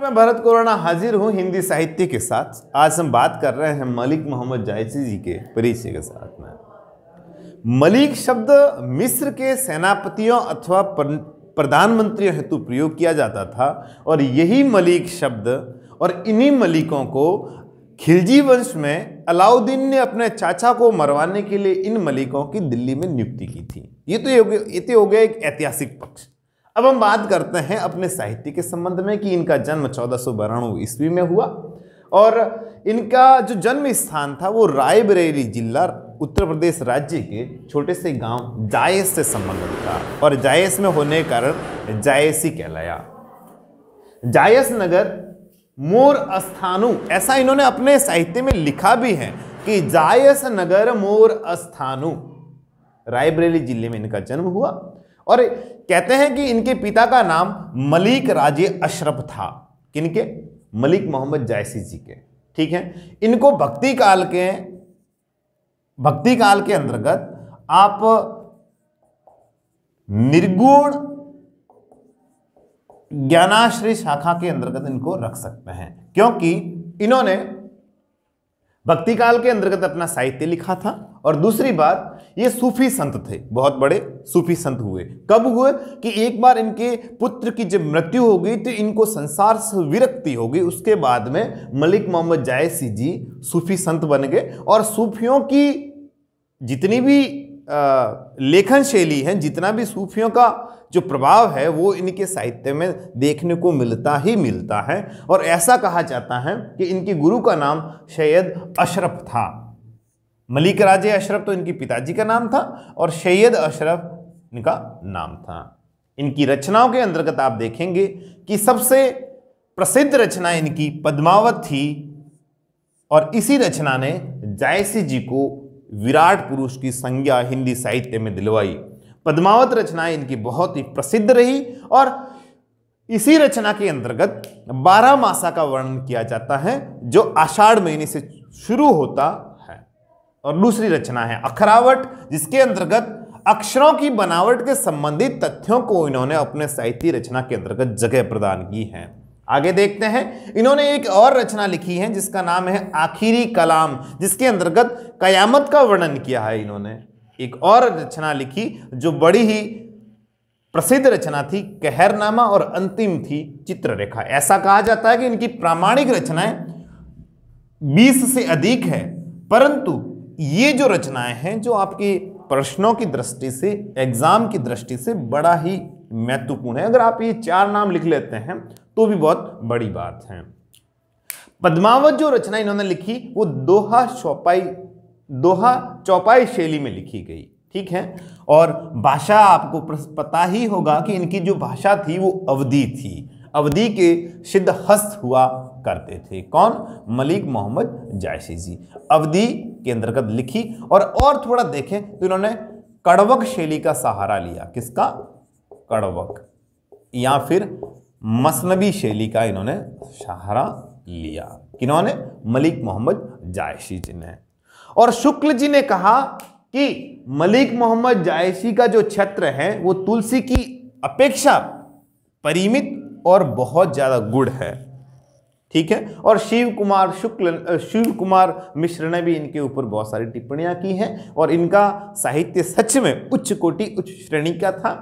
मैं भरत कोरोना हाजिर हूँ हिंदी साहित्य के साथ आज हम बात कर रहे हैं मलिक मोहम्मद जायसी जी के परिचय के साथ में मलिक शब्द मिस्र के सेनापतियों अथवा प्रधानमंत्रियों हेतु प्रयोग किया जाता था और यही मलिक शब्द और इन्हीं मलिकों को खिलजी वंश में अलाउद्दीन ने अपने चाचा को मरवाने के लिए इन मलिकों की दिल्ली में नियुक्ति की थी ये तो ये तो हो गया एक ऐतिहासिक पक्ष अब हम बात करते हैं अपने साहित्य के संबंध में कि इनका जन्म चौदह सौ ईस्वी में हुआ और इनका जो जन्म स्थान था वो रायबरेली जिला उत्तर प्रदेश राज्य के छोटे से गांव जायस से संबंधित था और जायस में होने के कारण जायसी कहलाया जायस नगर मोर अस्थानु ऐसा इन्होंने अपने साहित्य में लिखा भी है कि जायस नगर मोर अस्थानु रायबरेली जिले में इनका जन्म हुआ और कहते हैं कि इनके पिता का नाम मलिक राजे अशरफ था किनके मलिक मोहम्मद जायसी जी के ठीक है इनको भक्ति काल के भक्ति काल के अंतर्गत आप निर्गुण ज्ञानाश्री शाखा के अंतर्गत इनको रख सकते हैं क्योंकि इन्होंने भक्ति काल के अंतर्गत अपना साहित्य लिखा था और दूसरी बात ये सूफी संत थे बहुत बड़े सूफी संत हुए कब हुए कि एक बार इनके पुत्र की जब मृत्यु हो गई तो इनको संसार से विरक्ति हो गई उसके बाद में मलिक मोहम्मद जायसी जी सूफी संत बन गए और सूफियों की जितनी भी लेखन शैली है जितना भी सूफियों का जो प्रभाव है वो इनके साहित्य में देखने को मिलता ही मिलता है और ऐसा कहा जाता है कि इनके गुरु का नाम शैयद अशरफ था मलिक राजे अशरफ तो इनके पिताजी का नाम था और सैयद अशरफ इनका नाम था इनकी रचनाओं के अंतर्गत आप देखेंगे कि सबसे प्रसिद्ध रचना इनकी पद्मावत थी और इसी रचना ने जायसी जी को विराट पुरुष की संज्ञा हिंदी साहित्य में दिलवाई पद्मावत रचना इनकी बहुत ही प्रसिद्ध रही और इसी रचना के अंतर्गत बारह मासा का वर्णन किया जाता है जो आषाढ़ महीने से शुरू होता और दूसरी रचना है अखरावट जिसके अंतर्गत अक्षरों की बनावट के संबंधित तथ्यों को इन्होंने अपने साहित्य रचना के अंतर्गत जगह प्रदान की है आगे देखते हैं इन्होंने एक और रचना लिखी है जिसका नाम है आखिरी कलाम जिसके अंतर्गत कयामत का वर्णन किया है इन्होंने एक और रचना लिखी जो बड़ी ही प्रसिद्ध रचना थी कहरनामा और अंतिम थी चित्ररेखा ऐसा कहा जाता है कि इनकी प्रामाणिक रचनाएं 20 से अधिक है परंतु ये जो रचनाएं हैं जो आपके प्रश्नों की दृष्टि से एग्जाम की दृष्टि से बड़ा ही महत्वपूर्ण है अगर आप ये चार नाम लिख लेते हैं तो भी बहुत बड़ी बात है पद्मावत जो रचना इन्होंने लिखी वो दोहा चौपाई दोहा चौपाई शैली में लिखी गई ठीक है और भाषा आपको पता ही होगा कि इनकी जो भाषा थी वो अवधि थी अवधि के सिद्ध हस्त हुआ करते थे कौन मलिक मोहम्मद जी अवधि के अंतर्गत लिखी और और थोड़ा देखें तो इन्होंने कड़वक शैली का सहारा लिया किसका कड़वक या फिर मसनबी शैली का इन्होंने सहारा लिया किन्होंने मलिक मोहम्मद जायसी जी ने और शुक्ल जी ने कहा कि मलिक मोहम्मद जायसी का जो छत्र है वो तुलसी की अपेक्षा परिमित और बहुत ज़्यादा गुड़ है ठीक है और शिव कुमार शुक्ल शिव कुमार मिश्र ने भी इनके ऊपर बहुत सारी टिप्पणियां की हैं और इनका साहित्य सच में उच्च कोटि उच्च श्रेणी का था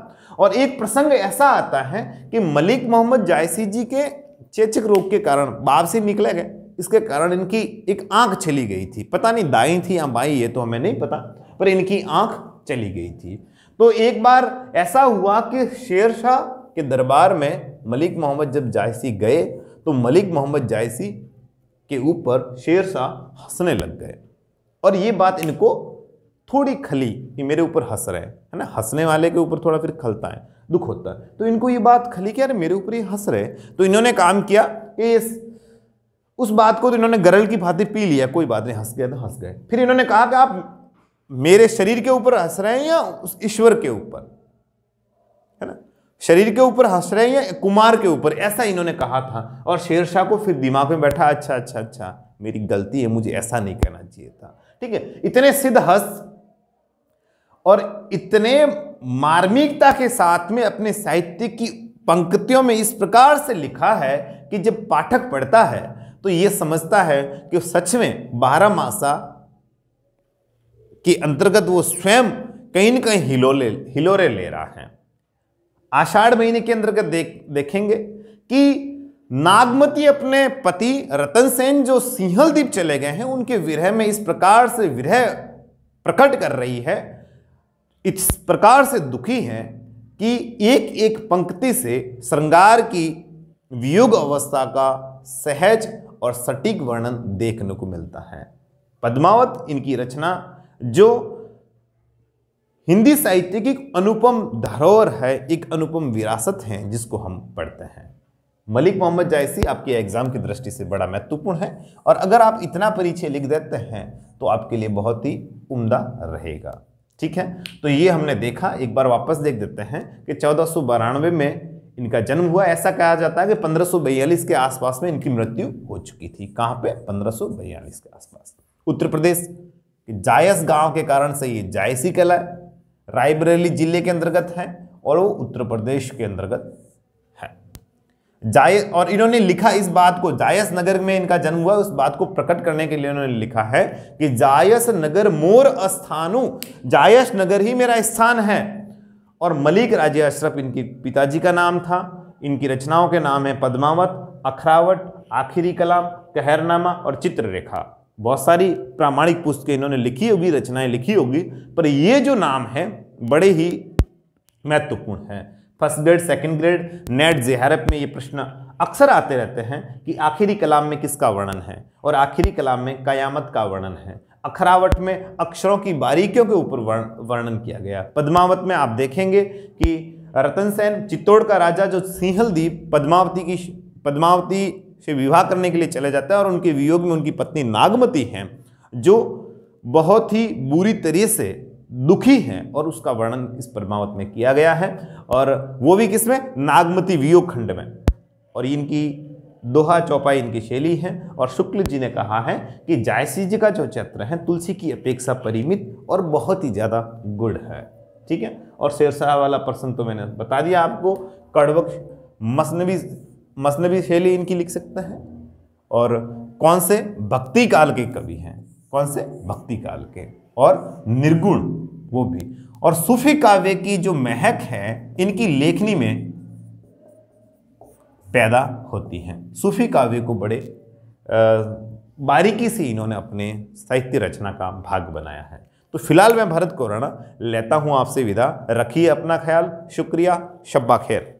और एक प्रसंग ऐसा आता है कि मलिक मोहम्मद जायसी जी के चेचक रोग के कारण बाप से निकले गए इसके कारण इनकी एक आंख चली गई थी पता नहीं दाई थी या बाई ये तो हमें नहीं पता पर इनकी आंख चली गई थी तो एक बार ऐसा हुआ कि शेर शाह के दरबार में मलिक मोहम्मद जब जायसी गए तो मलिक मोहम्मद जायसी के ऊपर शेर शाह हंसने लग गए और ये बात इनको थोड़ी खली कि मेरे ऊपर हंस रहे हैं है ना हंसने वाले के ऊपर थोड़ा फिर खलता है दुख होता है तो इनको ये बात खली कि यार मेरे ऊपर ये हंस रहे तो इन्होंने काम किया कि उस बात को तो इन्होंने गरल की भांति पी लिया कोई बात नहीं हंस गया तो हंस गए फिर इन्होंने कहा कि आप मेरे शरीर के ऊपर हंस रहे हैं या उस ईश्वर के ऊपर है ना शरीर के ऊपर हंस रहे हैं या कुमार के ऊपर ऐसा इन्होंने कहा था और शेर शाह को फिर दिमाग में बैठा अच्छा अच्छा अच्छा मेरी गलती है मुझे ऐसा नहीं कहना चाहिए था ठीक है इतने सिद्ध हंस और इतने मार्मिकता के साथ में अपने साहित्य की पंक्तियों में इस प्रकार से लिखा है कि जब पाठक पढ़ता है तो ये समझता है कि सच में बारह मासा के अंतर्गत वो स्वयं कहीं ना कहीं हिलोले हिलोरे ले रहा है आषाढ़ महीने के अंतर्गत देख देखेंगे कि नागमती अपने पति रतन सेन जो सिंहल चले गए हैं उनके विरह में इस प्रकार से विरह प्रकट कर रही है इस प्रकार से दुखी है कि एक एक पंक्ति से श्रृंगार की वियोग अवस्था का सहज और सटीक वर्णन देखने को मिलता है पद्मावत इनकी रचना जो हिंदी साहित्य की अनुपम धरोहर है एक अनुपम विरासत है जिसको हम पढ़ते हैं मलिक मोहम्मद जायसी आपके एग्जाम की दृष्टि से बड़ा महत्वपूर्ण है और अगर आप इतना परिचय लिख देते हैं तो आपके लिए बहुत ही उम्दा रहेगा ठीक है तो ये हमने देखा एक बार वापस देख देते हैं कि चौदह में इनका जन्म हुआ ऐसा कहा जाता है कि पंद्रह के आसपास में इनकी मृत्यु हो चुकी थी कहाँ पे पंद्रह के आसपास उत्तर प्रदेश जायस गांव के कारण से ये जायसी कहलाए रायबरेली जिले के अंतर्गत है और वो उत्तर प्रदेश के अंतर्गत है जाय और इन्होंने लिखा इस बात को जायस नगर में इनका जन्म हुआ उस बात को प्रकट करने के लिए इन्होंने लिखा है कि जायस नगर मोर स्थानु जायस नगर ही मेरा स्थान है और मलिक राजे अशरफ इनके पिताजी का नाम था इनकी रचनाओं के नाम है पद्मावत अखरावट आखिरी कलाम कहरनामा और चित्ररेखा बहुत सारी प्रामाणिक पुस्तकें इन्होंने लिखी होगी रचनाएं लिखी होगी पर ये जो नाम है बड़े ही महत्वपूर्ण है first grade second grade NET जेहरप में ये प्रश्न अक्सर आते रहते हैं कि आखिरी कलाम में किसका वर्णन है और आखिरी कलाम में कयामत का वर्णन है अखरावट में अक्षरों की बारीकियों के ऊपर वर्णन किया गया पद्मावत में आप देखेंगे कि रतन सेन चित्तौड़ का राजा जो सिंहलदीप पद्मावती की पद्मावती से विवाह करने के लिए चले जाता है और उनके वियोग में उनकी पत्नी नागमती हैं जो बहुत ही बुरी तरह से दुखी हैं और उसका वर्णन इस परमावत में किया गया है और वो भी किसमें नागमती वियोग खंड में और इनकी दोहा चौपाई इनकी शैली है और शुक्ल जी ने कहा है कि जायसी जी का जो चित्र है तुलसी की अपेक्षा परिमित और बहुत ही ज़्यादा गुड़ है ठीक है और शेरशाह वाला प्रश्न तो मैंने बता दिया आपको कड़वक मसनवी मसनबी शैली इनकी लिख सकते हैं और कौन से भक्ति काल के कवि हैं कौन से भक्ति काल के और निर्गुण वो भी और सूफी काव्य की जो महक है इनकी लेखनी में पैदा होती हैं सूफी काव्य को बड़े बारीकी से इन्होंने अपने साहित्य रचना का भाग बनाया है तो फिलहाल मैं भरत को राणा लेता हूँ आपसे विदा रखिए अपना ख्याल शुक्रिया शब्बा खैर